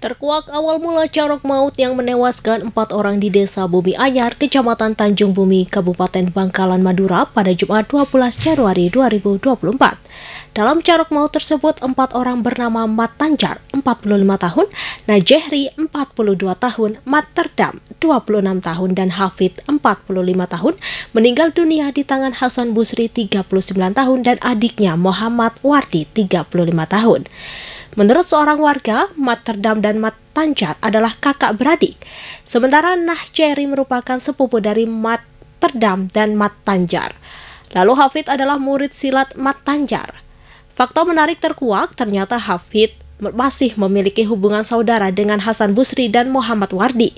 Terkuak awal mula carok maut yang menewaskan empat orang di Desa Bumi Anyar, Kecamatan Tanjung Bumi, Kabupaten Bangkalan, Madura pada Jumat 12 Januari 2024. Dalam carok maut tersebut, empat orang bernama Mat Tanjar, 45 tahun, Najehri, 42 tahun, Mat Terdam, 26 tahun, dan Hafid, 45 tahun, meninggal dunia di tangan Hasan Busri, 39 tahun, dan adiknya Muhammad Wardi, 35 tahun. Menurut seorang warga, Mat Terdam dan Mat Tanjar adalah kakak beradik, sementara Nah Cherry merupakan sepupu dari Mat Terdam dan Mat Tanjar. Lalu Hafid adalah murid silat Mat Tanjar. Fakta menarik terkuak, ternyata Hafid masih memiliki hubungan saudara dengan Hasan Busri dan Muhammad Wardi.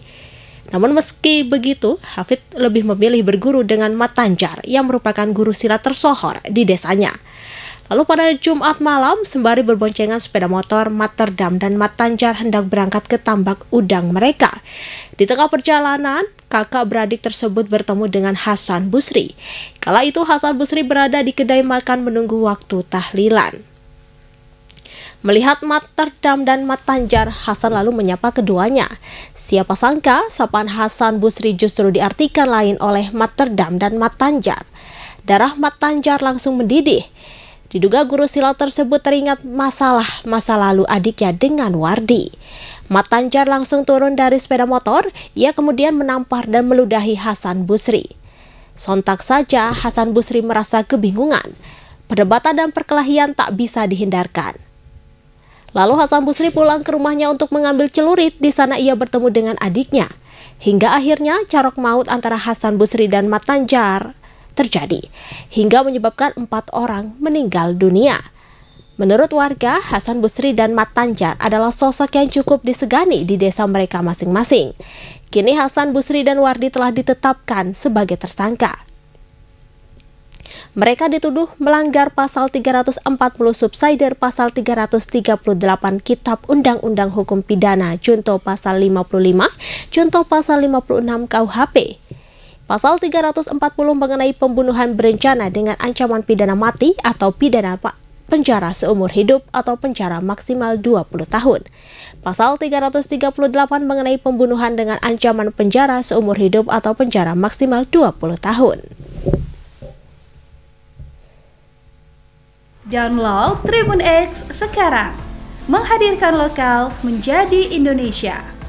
Namun meski begitu, Hafid lebih memilih berguru dengan Mat Tanjar yang merupakan guru silat tersohor di desanya. Lalu pada Jumat malam, sembari berboncengan sepeda motor, Materdam dan Matanjar hendak berangkat ke tambak udang mereka. Di tengah perjalanan, kakak beradik tersebut bertemu dengan Hasan Busri. Kala itu Hasan Busri berada di kedai makan menunggu waktu tahlilan. Melihat Materdam dan Matanjar, Hasan lalu menyapa keduanya. Siapa sangka, sapaan Hasan Busri justru diartikan lain oleh Materdam dan Matanjar. Darah Matanjar langsung mendidih. Diduga guru silat tersebut teringat masalah masa lalu adiknya dengan Wardi. Matanjar langsung turun dari sepeda motor, ia kemudian menampar dan meludahi Hasan Busri. Sontak saja Hasan Busri merasa kebingungan. Perdebatan dan perkelahian tak bisa dihindarkan. Lalu Hasan Busri pulang ke rumahnya untuk mengambil celurit. Di sana ia bertemu dengan adiknya. Hingga akhirnya carok maut antara Hasan Busri dan Matanjar terjadi hingga menyebabkan empat orang meninggal dunia. Menurut warga, Hasan Busri dan Mat Tanjar adalah sosok yang cukup disegani di desa mereka masing-masing. Kini Hasan Busri dan Wardi telah ditetapkan sebagai tersangka. Mereka dituduh melanggar pasal 340 subsider pasal 338 Kitab Undang-Undang Hukum Pidana Junto pasal 55, Junto pasal 56 KUHP Pasal 340 mengenai pembunuhan berencana dengan ancaman pidana mati atau pidana penjara seumur hidup atau penjara maksimal 20 tahun. Pasal 338 mengenai pembunuhan dengan ancaman penjara seumur hidup atau penjara maksimal 20 tahun. Download Tribun X sekarang. Menghadirkan lokal menjadi Indonesia.